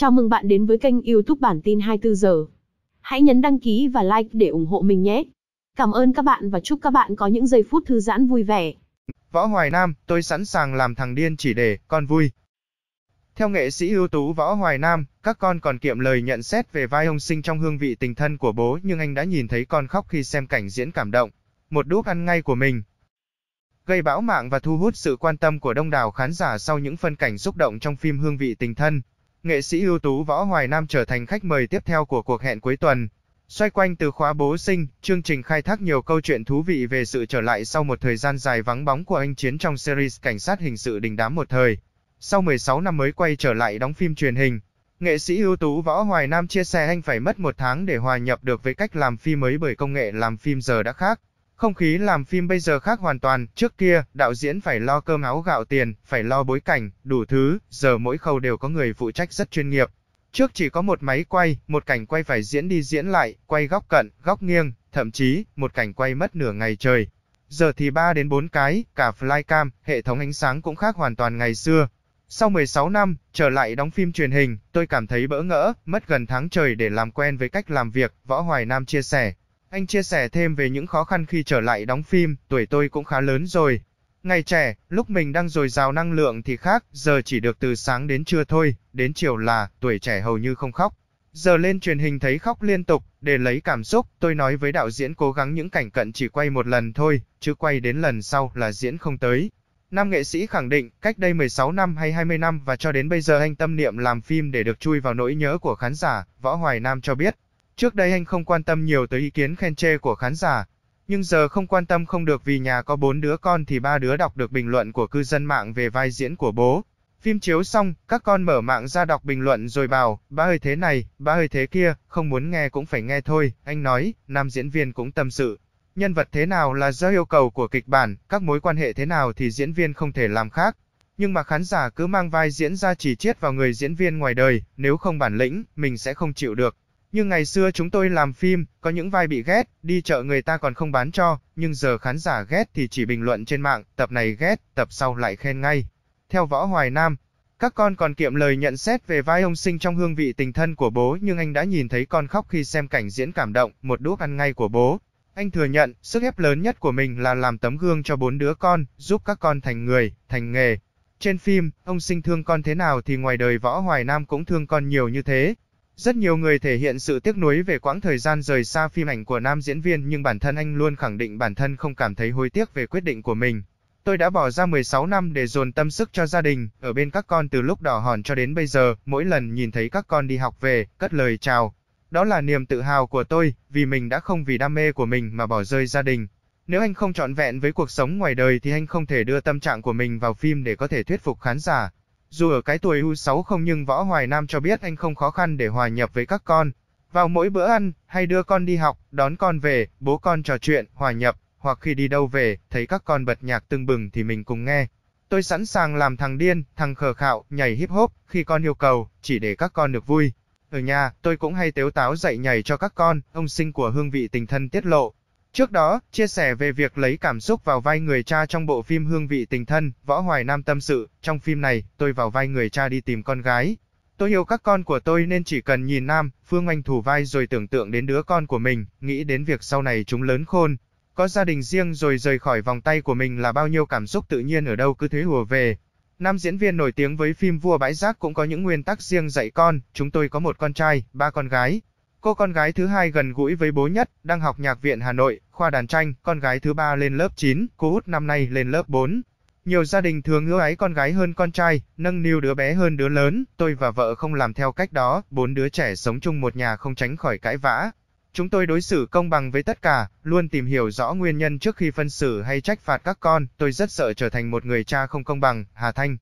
Chào mừng bạn đến với kênh YouTube bản tin 24 giờ. Hãy nhấn đăng ký và like để ủng hộ mình nhé. Cảm ơn các bạn và chúc các bạn có những giây phút thư giãn vui vẻ. Võ Hoài Nam, tôi sẵn sàng làm thằng điên chỉ để con vui. Theo nghệ sĩ ưu tú Võ Hoài Nam, các con còn kiệm lời nhận xét về vai ông sinh trong hương vị tình thân của bố nhưng anh đã nhìn thấy con khóc khi xem cảnh diễn cảm động. Một đúc ăn ngay của mình, gây bão mạng và thu hút sự quan tâm của đông đảo khán giả sau những phân cảnh xúc động trong phim Hương vị tình thân nghệ sĩ ưu tú Võ Hoài Nam trở thành khách mời tiếp theo của cuộc hẹn cuối tuần. Xoay quanh từ khóa bố sinh, chương trình khai thác nhiều câu chuyện thú vị về sự trở lại sau một thời gian dài vắng bóng của anh Chiến trong series Cảnh sát hình sự đình đám một thời. Sau 16 năm mới quay trở lại đóng phim truyền hình, nghệ sĩ ưu tú Võ Hoài Nam chia sẻ anh phải mất một tháng để hòa nhập được với cách làm phim mới bởi công nghệ làm phim giờ đã khác. Không khí làm phim bây giờ khác hoàn toàn, trước kia, đạo diễn phải lo cơm áo gạo tiền, phải lo bối cảnh, đủ thứ, giờ mỗi khâu đều có người phụ trách rất chuyên nghiệp. Trước chỉ có một máy quay, một cảnh quay phải diễn đi diễn lại, quay góc cận, góc nghiêng, thậm chí, một cảnh quay mất nửa ngày trời. Giờ thì 3 đến 4 cái, cả flycam, hệ thống ánh sáng cũng khác hoàn toàn ngày xưa. Sau 16 năm, trở lại đóng phim truyền hình, tôi cảm thấy bỡ ngỡ, mất gần tháng trời để làm quen với cách làm việc, Võ Hoài Nam chia sẻ. Anh chia sẻ thêm về những khó khăn khi trở lại đóng phim, tuổi tôi cũng khá lớn rồi. Ngày trẻ, lúc mình đang dồi dào năng lượng thì khác, giờ chỉ được từ sáng đến trưa thôi, đến chiều là tuổi trẻ hầu như không khóc. Giờ lên truyền hình thấy khóc liên tục, để lấy cảm xúc, tôi nói với đạo diễn cố gắng những cảnh cận chỉ quay một lần thôi, chứ quay đến lần sau là diễn không tới. Nam nghệ sĩ khẳng định, cách đây 16 năm hay 20 năm và cho đến bây giờ anh tâm niệm làm phim để được chui vào nỗi nhớ của khán giả, Võ Hoài Nam cho biết, Trước đây anh không quan tâm nhiều tới ý kiến khen chê của khán giả, nhưng giờ không quan tâm không được vì nhà có bốn đứa con thì ba đứa đọc được bình luận của cư dân mạng về vai diễn của bố. Phim chiếu xong, các con mở mạng ra đọc bình luận rồi bảo, ba ơi thế này, ba ơi thế kia, không muốn nghe cũng phải nghe thôi, anh nói, nam diễn viên cũng tâm sự. Nhân vật thế nào là do yêu cầu của kịch bản, các mối quan hệ thế nào thì diễn viên không thể làm khác. Nhưng mà khán giả cứ mang vai diễn ra chỉ chiết vào người diễn viên ngoài đời, nếu không bản lĩnh, mình sẽ không chịu được. Nhưng ngày xưa chúng tôi làm phim, có những vai bị ghét, đi chợ người ta còn không bán cho, nhưng giờ khán giả ghét thì chỉ bình luận trên mạng, tập này ghét, tập sau lại khen ngay. Theo Võ Hoài Nam, các con còn kiệm lời nhận xét về vai ông sinh trong hương vị tình thân của bố nhưng anh đã nhìn thấy con khóc khi xem cảnh diễn cảm động, một đuốc ăn ngay của bố. Anh thừa nhận, sức ép lớn nhất của mình là làm tấm gương cho bốn đứa con, giúp các con thành người, thành nghề. Trên phim, ông sinh thương con thế nào thì ngoài đời Võ Hoài Nam cũng thương con nhiều như thế, rất nhiều người thể hiện sự tiếc nuối về quãng thời gian rời xa phim ảnh của nam diễn viên nhưng bản thân anh luôn khẳng định bản thân không cảm thấy hối tiếc về quyết định của mình. Tôi đã bỏ ra 16 năm để dồn tâm sức cho gia đình, ở bên các con từ lúc đỏ hòn cho đến bây giờ, mỗi lần nhìn thấy các con đi học về, cất lời chào. Đó là niềm tự hào của tôi, vì mình đã không vì đam mê của mình mà bỏ rơi gia đình. Nếu anh không trọn vẹn với cuộc sống ngoài đời thì anh không thể đưa tâm trạng của mình vào phim để có thể thuyết phục khán giả. Dù ở cái tuổi U6 không nhưng Võ Hoài Nam cho biết anh không khó khăn để hòa nhập với các con. Vào mỗi bữa ăn, hay đưa con đi học, đón con về, bố con trò chuyện, hòa nhập, hoặc khi đi đâu về, thấy các con bật nhạc tưng bừng thì mình cùng nghe. Tôi sẵn sàng làm thằng điên, thằng khờ khạo, nhảy hip hop, khi con yêu cầu, chỉ để các con được vui. Ở nhà, tôi cũng hay tếu táo dạy nhảy cho các con, ông sinh của hương vị tình thân tiết lộ, Trước đó, chia sẻ về việc lấy cảm xúc vào vai người cha trong bộ phim Hương vị tình thân, Võ Hoài Nam tâm sự, trong phim này, tôi vào vai người cha đi tìm con gái. Tôi yêu các con của tôi nên chỉ cần nhìn Nam, Phương Anh thủ vai rồi tưởng tượng đến đứa con của mình, nghĩ đến việc sau này chúng lớn khôn, có gia đình riêng rồi rời khỏi vòng tay của mình là bao nhiêu cảm xúc tự nhiên ở đâu cứ thế hùa về. Nam diễn viên nổi tiếng với phim Vua Bãi Giác cũng có những nguyên tắc riêng dạy con, chúng tôi có một con trai, ba con gái, Cô con gái thứ hai gần gũi với bố nhất, đang học nhạc viện Hà Nội, khoa đàn tranh, con gái thứ ba lên lớp 9, cô út năm nay lên lớp 4. Nhiều gia đình thường ưu ái con gái hơn con trai, nâng niu đứa bé hơn đứa lớn, tôi và vợ không làm theo cách đó, bốn đứa trẻ sống chung một nhà không tránh khỏi cãi vã. Chúng tôi đối xử công bằng với tất cả, luôn tìm hiểu rõ nguyên nhân trước khi phân xử hay trách phạt các con, tôi rất sợ trở thành một người cha không công bằng, Hà Thanh.